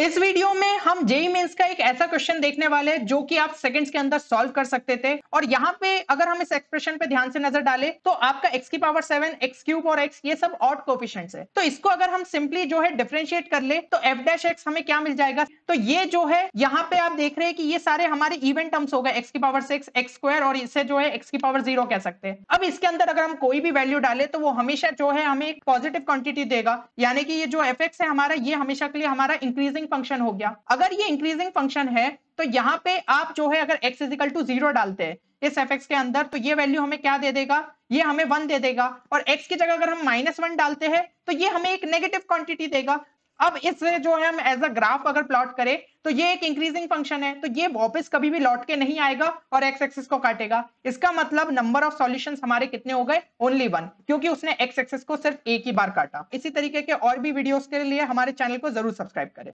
इस वीडियो में हम जेई मीन का एक ऐसा क्वेश्चन देखने वाले हैं जो कि आप सेकंड्स के अंदर सॉल्व कर सकते थे और यहाँ पे अगर हम इस एक्सप्रेशन पे ध्यान से नजर डालें तो आपका x की पावर सेवन एक्स क्यूब और x ये सब ऑट कोफिशियंट्स है तो इसको अगर हम सिंपली जो है डिफ्रेंशिएट कर ले तो एफ डैश एक्स हमें क्या मिल जाएगा तो ये जो है यहाँ पे आप देख रहे हैं कि ये सारे हमारे इवेंट टर्म्स हो गए एक्स की पावर सिक्स एक्स स्क्वायर और इसे जो है एक्स की पावर जीरो कह सकते हैं अब इसके अंदर अगर हम कोई भी वैल्यू डाले तो वो हमेशा जो है हमें एक पॉजिटिव क्वांटिटी देगा यानी कि ये जो एफ है हमारा ये हमेशा के लिए हमारा इंक्रीजिंग इंक्रीजिंग फंक्शन हो गया अगर ये इंक्रीजिंग फंक्शन है तो यहाँ पे आप जो है अगर x इजिकल टू जीरो डालते हैं इस एफ के अंदर तो ये वैल्यू हमें क्या दे देगा ये हमें वन दे देगा और x की जगह अगर हम माइनस वन डालते हैं तो ये हमें एक नेगेटिव क्वांटिटी देगा अब इससे जो है हम एज अ ग्राफ अगर प्लॉट करें तो ये एक इंक्रीजिंग फंक्शन है तो ये वापस कभी भी लौट के नहीं आएगा और एक्स एक्सिस को काटेगा इसका मतलब नंबर ऑफ सॉल्यूशन हमारे कितने हो गए ओनली वन क्योंकि उसने एक्स एक्सिस को सिर्फ एक ही बार काटा इसी तरीके के और भी वीडियोस के लिए हमारे चैनल को जरूर सब्सक्राइब करें